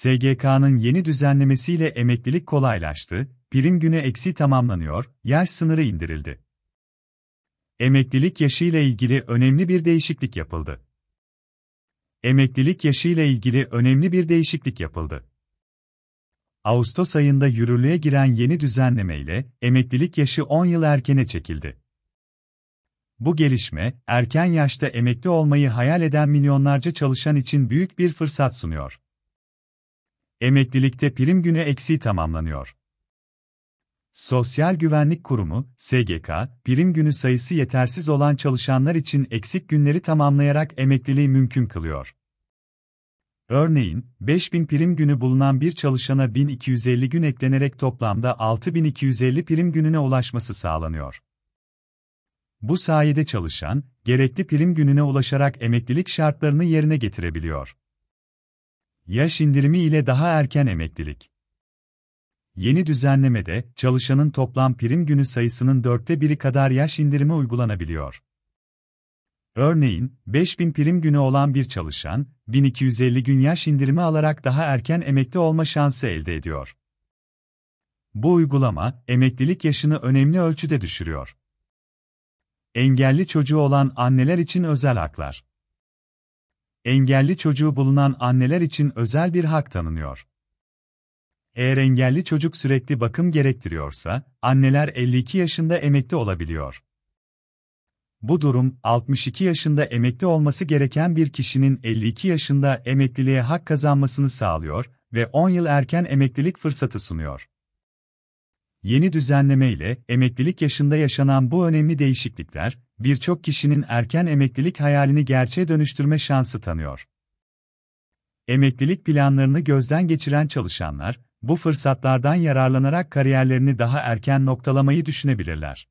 SGK'nın yeni düzenlemesiyle emeklilik kolaylaştı, prim günü eksi tamamlanıyor, yaş sınırı indirildi. Emeklilik yaşı ile ilgili önemli bir değişiklik yapıldı. Emeklilik yaşı ile ilgili önemli bir değişiklik yapıldı. Ağustos ayında yürürlüğe giren yeni düzenleme ile emeklilik yaşı 10 yıl erkene çekildi. Bu gelişme, erken yaşta emekli olmayı hayal eden milyonlarca çalışan için büyük bir fırsat sunuyor. Emeklilikte prim günü eksiği tamamlanıyor. Sosyal Güvenlik Kurumu, SGK, prim günü sayısı yetersiz olan çalışanlar için eksik günleri tamamlayarak emekliliği mümkün kılıyor. Örneğin, 5000 prim günü bulunan bir çalışana 1250 gün eklenerek toplamda 6250 prim gününe ulaşması sağlanıyor. Bu sayede çalışan, gerekli prim gününe ulaşarak emeklilik şartlarını yerine getirebiliyor. Yaş indirimi ile daha erken emeklilik. Yeni düzenlemede, çalışanın toplam prim günü sayısının dörtte biri kadar yaş indirimi uygulanabiliyor. Örneğin, 5000 prim günü olan bir çalışan, 1250 gün yaş indirimi alarak daha erken emekli olma şansı elde ediyor. Bu uygulama, emeklilik yaşını önemli ölçüde düşürüyor. Engelli çocuğu olan anneler için özel haklar engelli çocuğu bulunan anneler için özel bir hak tanınıyor. Eğer engelli çocuk sürekli bakım gerektiriyorsa, anneler 52 yaşında emekli olabiliyor. Bu durum, 62 yaşında emekli olması gereken bir kişinin 52 yaşında emekliliğe hak kazanmasını sağlıyor ve 10 yıl erken emeklilik fırsatı sunuyor. Yeni düzenleme ile emeklilik yaşında yaşanan bu önemli değişiklikler, birçok kişinin erken emeklilik hayalini gerçeğe dönüştürme şansı tanıyor. Emeklilik planlarını gözden geçiren çalışanlar, bu fırsatlardan yararlanarak kariyerlerini daha erken noktalamayı düşünebilirler.